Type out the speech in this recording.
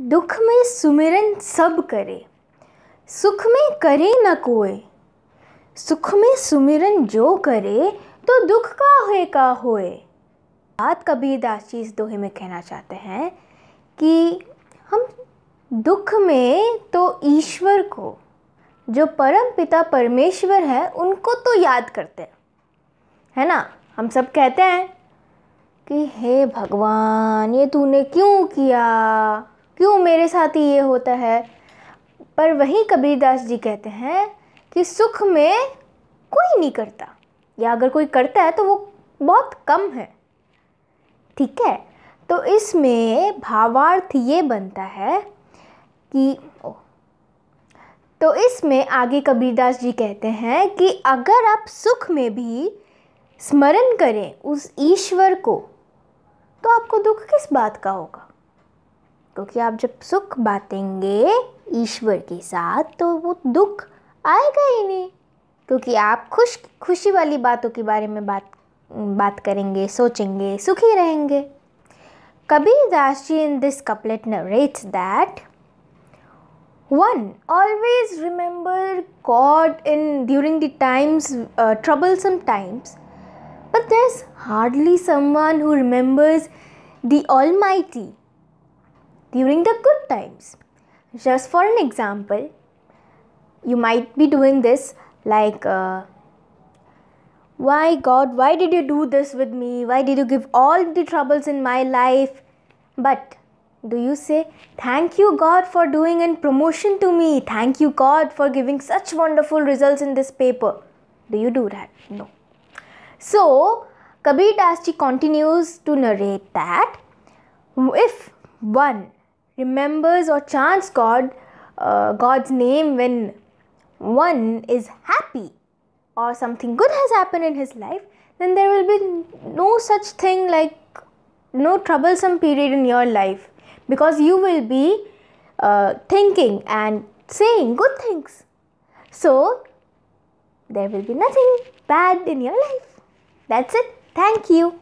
दुख में सुमिरन सब करे सुख में करे न कोई सुख में सुमिरन जो करे तो दुख का होए का होए बात कबीर दास जी इस दोहे में कहना चाहते हैं कि हम दुख में तो ईश्वर को जो परम पिता परमेश्वर है उनको तो याद करते हैं है ना हम सब कहते हैं कि हे भगवान ये तूने क्यों किया क्यों मेरे साथ ही ये होता है पर वहीं कबीरदास जी कहते हैं कि सुख में कोई नहीं करता या अगर कोई करता है तो वो बहुत कम है ठीक है तो इसमें भावार्थ ये बनता है कि ओ, तो इसमें आगे कबीरदास जी कहते हैं कि अगर आप सुख में भी स्मरण करें उस ईश्वर को तो आपको दुख किस बात का होगा क्योंकि आप जब सुख बातेंगे ईश्वर के साथ तो वो दुख आएगा ही नहीं क्योंकि आप खुश खुशी वाली बातों के बारे में बात बात करेंगे सोचेंगे सुखी रहेंगे कभी Das ji in this couplet न narrates that one always remember god in during the times trouble sometimes but there's hardly someone who remembers the almighty during the good times. Just for an example, you might be doing this like, uh, Why God, why did you do this with me? Why did you give all the troubles in my life? But do you say, Thank you, God, for doing an promotion to me? Thank you, God, for giving such wonderful results in this paper? Do you do that? No. So, Kabir Dasji continues to narrate that if one remembers or chants God, uh, God's name when one is happy or something good has happened in his life, then there will be no such thing like no troublesome period in your life because you will be uh, thinking and saying good things. So, there will be nothing bad in your life. That's it. Thank you.